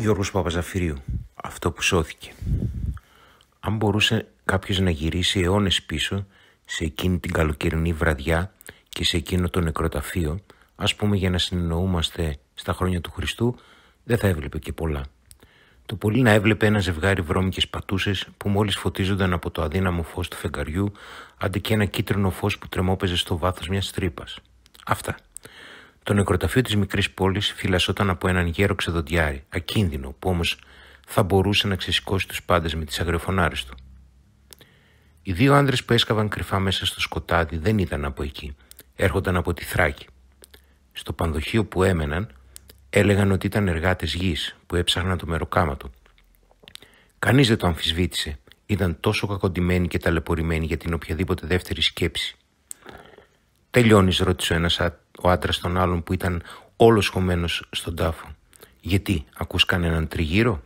Γιώργος Παπαζαφυρίου, αυτό που σώθηκε. Αν μπορούσε κάποιος να γυρίσει αιώνες πίσω σε εκείνη την καλοκαιρινή βραδιά και σε εκείνο το νεκροταφείο, ας πούμε για να συνεννοούμαστε στα χρόνια του Χριστού, δεν θα έβλεπε και πολλά. Το πολύ να έβλεπε ένα ζευγάρι βρώμικες πατούσες που μόλις φωτίζονταν από το αδύναμο φως του φεγγαριού, αντί και ένα κίτρινο φως που τρεμόπαιζε στο βάθος μιας τρύπας. Αυτά. Το νεκροταφείο της μικρής πόλης φυλασσόταν από έναν γέρο ξεδοντιάρι, ακίνδυνο, που όμως θα μπορούσε να ξεσηκώσει τους πάντες με τις αγριοφωνάρες του. Οι δύο άνδρες που έσκαβαν κρυφά μέσα στο σκοτάδι δεν ήταν από εκεί, έρχονταν από τη Θράκη. Στο πανδοχείο που έμεναν έλεγαν ότι ήταν εργάτες γης που έψαχναν το μεροκάμα του. Κανείς δεν το αμφισβήτησε, ήταν τόσο κακοντημένοι και ταλαιπωρημένοι για την οποιαδήποτε δεύτερη σκέψη. Τελειώνεις, ρώτησε ο ένας ο άντρας των άλλων που ήταν όλος χωμένος στον τάφο. Γιατί, ακούς κανέναν τριγύρω,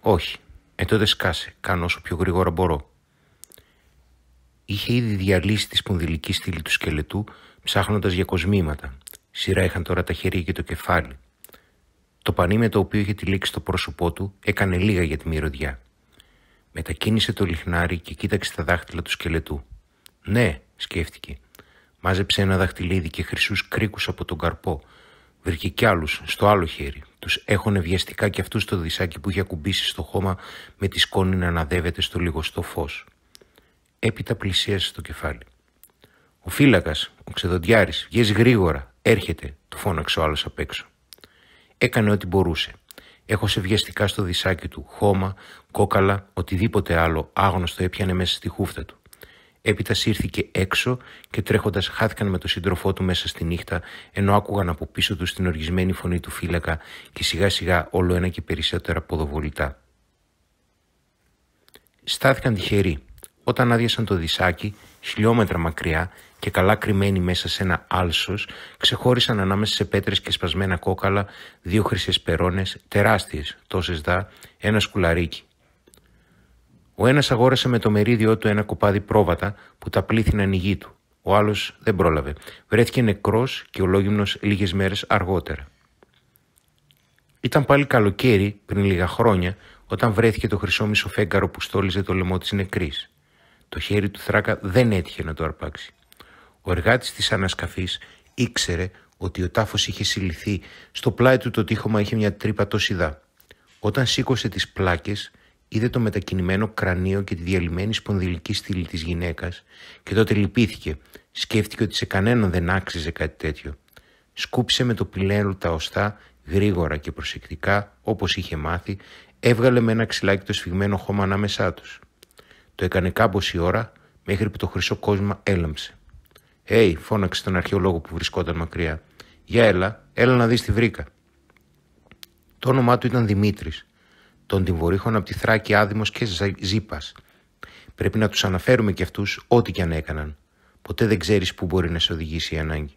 Όχι. Ε τότε σκάσε, κάνω όσο πιο γρήγορα μπορώ. Είχε ήδη διαλύσει τη σπονδυλική στήλη του σκελετού, ψάχνοντας για κοσμήματα. Σειρά είχαν τώρα τα χέρια και το κεφάλι. Το πανί με το οποίο είχε τυλίξει το πρόσωπό του έκανε λίγα για τη μυρωδιά. Μετακίνησε το λιχνάρι και κοίταξε τα δάχτυλα του σκελετού. Ναι, σκέφτηκε. Μάζεψε ένα δαχτυλίδι και χρυσούς κρίκους από τον καρπό. Βρήκε κι άλλους στο άλλο χέρι. Τους έχωνε βιαστικά κι αυτούς το δισάκι που είχε ακουμπήσει στο χώμα με τη σκόνη να αναδεύεται στο λιγοστό φως. Έπειτα πλησίασε στο κεφάλι. Ο φύλακας, ο ξεδοντιάρης, βγαίνει γρήγορα, έρχεται, του φώναξε ο άλλος απ' έξω. Έκανε ό,τι μπορούσε. Έχωσε βιαστικά στο δυσακι του χώμα, κόκαλα, οτιδήποτε άλλο άγνωστο έπιανε μέσα στη χούφτα του. Έπειτα σύρθηκε έξω και τρέχοντας χάθηκαν με τον σύντροφό του μέσα στη νύχτα ενώ άκουγαν από πίσω τους την οργισμένη φωνή του φύλακα και σιγά σιγά όλο ένα και περισσότερα ποδοβολητά. Στάθηκαν τυχεροί. Όταν άδειασαν το δισάκι, χιλιόμετρα μακριά και καλά κρυμμένοι μέσα σε ένα άλσος, ξεχώρισαν ανάμεσα σε πέτρες και σπασμένα κόκαλα δύο χρυσές περώνες, τεράστιες, τόσες δά, ένα σκουλαρίκι. Ο ένας αγόρασε με το μερίδιό του ένα κοπάδι πρόβατα που τα πλήθηναν η γη του. Ο άλλος δεν πρόλαβε. Βρέθηκε νεκρός και ολόγυμνος λίγες μέρες αργότερα. Ήταν πάλι καλοκαίρι πριν λίγα χρόνια όταν βρέθηκε το χρυσό μισοφέγγαρο που στόλιζε το λαιμό της νεκρής. Το χέρι του Θράκα δεν έτυχε να το αρπάξει. Ο εργάτης της ανασκαφής ήξερε ότι ο τάφος είχε συλληθεί, στο πλάι του το τείχομα είχε μια τρύπα τόση Όταν σήκωσε τις πλάκες, Είδε το μετακινημένο κρανίο και τη διαλυμένη σπονδυλική στήλη της γυναίκας και τότε λυπήθηκε. Σκέφτηκε ότι σε κανέναν δεν άξιζε κάτι τέτοιο. Σκούψε με το πιλέρο τα οστά γρήγορα και προσεκτικά όπως είχε μάθει έβγαλε με ένα ξυλάκι το σφιγμένο χώμα ανάμεσά τους. Το έκανε η ώρα μέχρι που το χρυσό κόσμο έλαμψε. «Ει», hey, φώναξε τον αρχαιολόγο που βρισκόταν μακριά. «Για έλα, έλα να δεις τι βρήκα». Το όνομά του ήταν Δημήτρης των Τιμβορύχων από τη Θράκη Άδημος και ζήπας. Πρέπει να τους αναφέρουμε κι αυτούς ό,τι κι αν έκαναν. Ποτέ δεν ξέρεις πού μπορεί να σε οδηγήσει η ανάγκη.